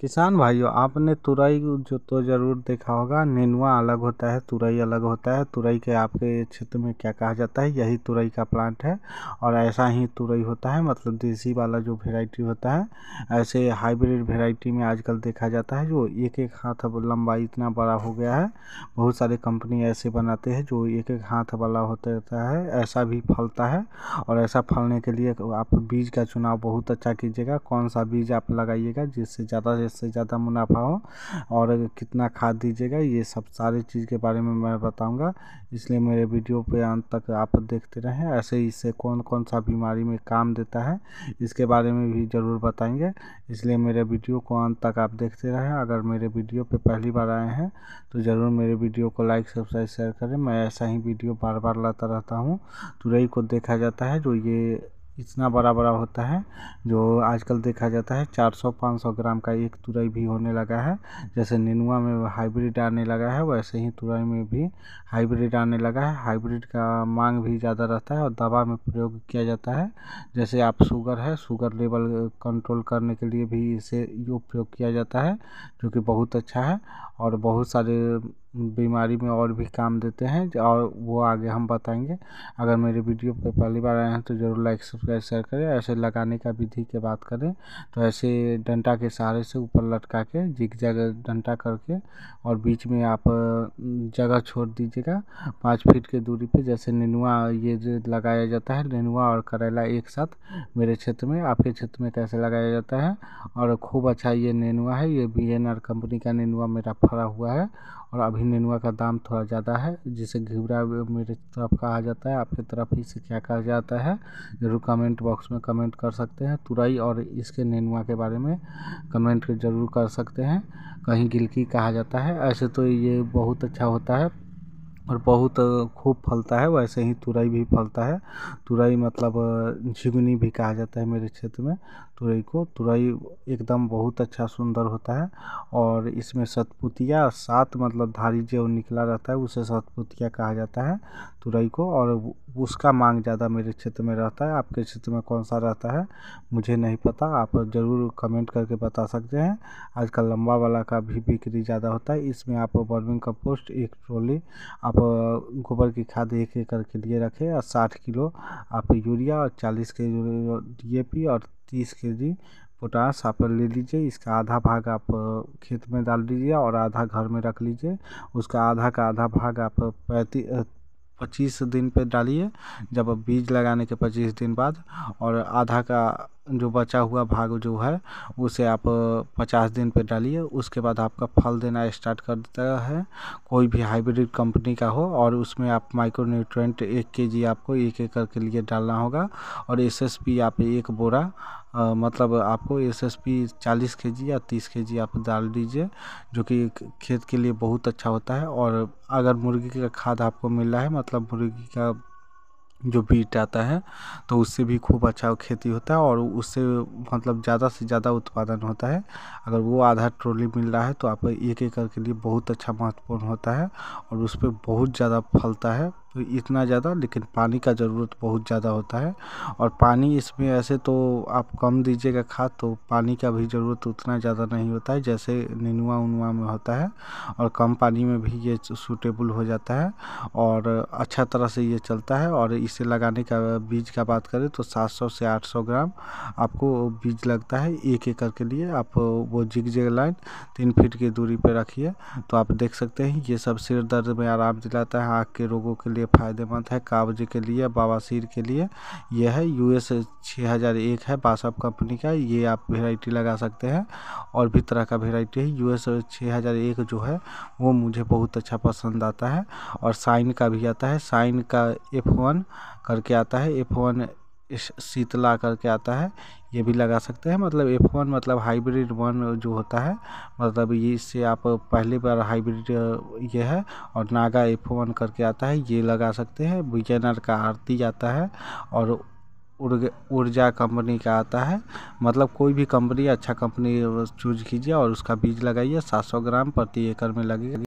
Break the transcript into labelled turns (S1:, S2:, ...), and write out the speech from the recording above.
S1: किसान भाइयों आपने तुरई जो तो ज़रूर देखा होगा नेनुआ अलग होता है तुरई अलग होता है तुरई के आपके क्षेत्र में क्या कहा जाता है यही तुरई का प्लांट है और ऐसा ही तुरई होता है मतलब देसी वाला जो वेराइटी होता है ऐसे हाइब्रिड वेराइटी में आजकल देखा जाता है जो एक एक हाथ लंबाई इतना बड़ा हो गया है बहुत सारे कंपनी ऐसे बनाते हैं जो एक एक हाथ वाला होता रहता है ऐसा भी फलता है और ऐसा फलने के लिए आप बीज का चुनाव बहुत अच्छा कीजिएगा कौन सा बीज आप लगाइएगा जिससे ज़्यादा ज़्यादा से ज़्यादा मुनाफा हो और कितना खाद दीजिएगा ये सब सारी चीज़ के बारे में मैं बताऊँगा इसलिए मेरे वीडियो पे अंत तक आप देखते रहें ऐसे इससे कौन कौन सा बीमारी में काम देता है इसके बारे में भी ज़रूर बताएंगे इसलिए मेरे वीडियो को अंत तक आप देखते रहें अगर मेरे वीडियो पर पहली बार आए हैं तो ज़रूर मेरे वीडियो को लाइक सब्सक्राइब शेयर करें मैं ऐसा ही वीडियो बार बार लाता रहता हूँ तुरई को देखा जाता है जो ये इतना बड़ा बड़ा होता है जो आजकल देखा जाता है 400-500 ग्राम का एक तुरई भी होने लगा है जैसे नेनुआ में हाइब्रिड आने लगा है वैसे ही तुरई में भी हाइब्रिड आने लगा है हाइब्रिड का मांग भी ज़्यादा रहता है और दवा में प्रयोग किया जाता है जैसे आप शुगर है शुगर लेवल कंट्रोल करने के लिए भी इसे उपयोग किया जाता है जो कि बहुत अच्छा है और बहुत सारे बीमारी में और भी काम देते हैं और वो आगे हम बताएंगे अगर मेरे वीडियो पर पहली बार आए हैं तो ज़रूर लाइक सब्सक्राइब शेयर करें ऐसे लगाने का विधि के बात करें तो ऐसे डंटा के सहारे से ऊपर लटका के जिग जग डंटा करके और बीच में आप जगह छोड़ दीजिएगा पाँच फीट के दूरी पर जैसे नेनुआ ये लगाया जाता है नेनुआ और करेला एक साथ मेरे क्षेत्र में आपके क्षेत्र में कैसे लगाया जाता है और खूब अच्छा ये नेनुआ है ये बी एन आर कंपनी का नेनुआ मेरा फरा हुआ है और अभी नेनुआ का दाम थोड़ा ज़्यादा है जिसे घिवरा मेरे तरफ कहा जाता है आपके तरफ इसे क्या कहा जाता है ज़रूर कमेंट बॉक्स में कमेंट कर सकते हैं तुरई और इसके नेनुआ के बारे में कमेंट ज़रूर कर सकते हैं कहीं गिलकी कहा जाता है ऐसे तो ये बहुत अच्छा होता है और बहुत खूब फलता है वैसे ही तुरई भी फलता है तुरई मतलब झिगुनी भी कहा जाता है मेरे क्षेत्र में तुरई को तुरई एकदम बहुत अच्छा सुंदर होता है और इसमें सतपुतिया सात मतलब धारी जो निकला रहता है उसे सतपुतिया कहा जाता है तुरई को और उसका मांग ज़्यादा मेरे क्षेत्र में रहता है आपके क्षेत्र में कौन सा रहता है मुझे नहीं पता आप ज़रूर कमेंट करके बता सकते हैं आजकल लंबा वाला का भी बिक्री ज़्यादा होता है इसमें आप बर्मिंग कंपोस्ट एक ट्रॉली आप गोबर की खाद एक एकड़ के लिए रखें और साठ किलो आप यूरिया और चालीस के डी ए पी और तीस के जी पोटास आप ले लीजिए इसका आधा भाग आप खेत में डाल दीजिए और आधा घर में रख लीजिए उसका आधा का आधा भाग आप पैंतीस पच्चीस दिन पे डालिए जब बीज लगाने के पच्चीस दिन बाद और आधा का जो बचा हुआ भाग जो है उसे आप पचास दिन पे डालिए उसके बाद आपका फल देना स्टार्ट कर देता है कोई भी हाइब्रिड कंपनी का हो और उसमें आप माइक्रोन्यूट्रेंट एक के जी आपको एक एकड़ के लिए डालना होगा और एस एस पी आप एक बोरा आ, मतलब आपको एस एस पी चालीस के जी या तीस के जी आप डाल दीजिए जो कि खेत के लिए बहुत अच्छा होता है और अगर मुर्गी का खाद आपको मिल रहा है मतलब मुर्गी का जो बीट आता है तो उससे भी खूब अच्छा खेती होता है और उससे मतलब ज़्यादा से ज़्यादा उत्पादन होता है अगर वो आधा ट्रॉली मिल रहा है तो आप एक एकड़ के लिए बहुत अच्छा महत्वपूर्ण होता है और उस पर बहुत ज़्यादा फलता है तो इतना ज़्यादा लेकिन पानी का ज़रूरत बहुत ज़्यादा होता है और पानी इसमें ऐसे तो आप कम दीजिएगा खाद तो पानी का भी ज़रूरत उतना ज़्यादा नहीं होता है जैसे नेनुआ उनुआ में होता है और कम पानी में भी ये सूटेबल हो जाता है और अच्छा तरह से ये चलता है और इसे लगाने का बीज का बात करें तो सात से आठ ग्राम आपको बीज लगता है एक एकड़ के लिए आप वो जिग जिग लाइन तीन फीट की दूरी पर रखिए तो आप देख सकते हैं ये सब सिर दर्द में आराम दिलाता है आँख के रोगों के लिए फ़ायदेमंद है काब्ज के लिए बवासीर के लिए यह है यू एस छः हज़ार एक है बासअप कंपनी का ये आप वेराइटी लगा सकते हैं और भी तरह का वेराइटी है यू एस छः हज़ार एक जो है वो मुझे बहुत अच्छा पसंद आता है और साइन का भी आता है साइन का एफ वन करके आता है एफ वन शीतला करके आता है ये भी लगा सकते हैं मतलब एफ वन मतलब हाइब्रिड वन जो होता है मतलब ये इससे आप पहली बार हाइब्रिड ये है और नागा एफ वन करके आता है ये लगा सकते हैं विजयनर का आरती आता है और ऊर्जा कंपनी का आता है मतलब कोई भी कंपनी अच्छा कंपनी चूज कीजिए और उसका बीज लगाइए 700 ग्राम प्रति एकड़ में लगेगा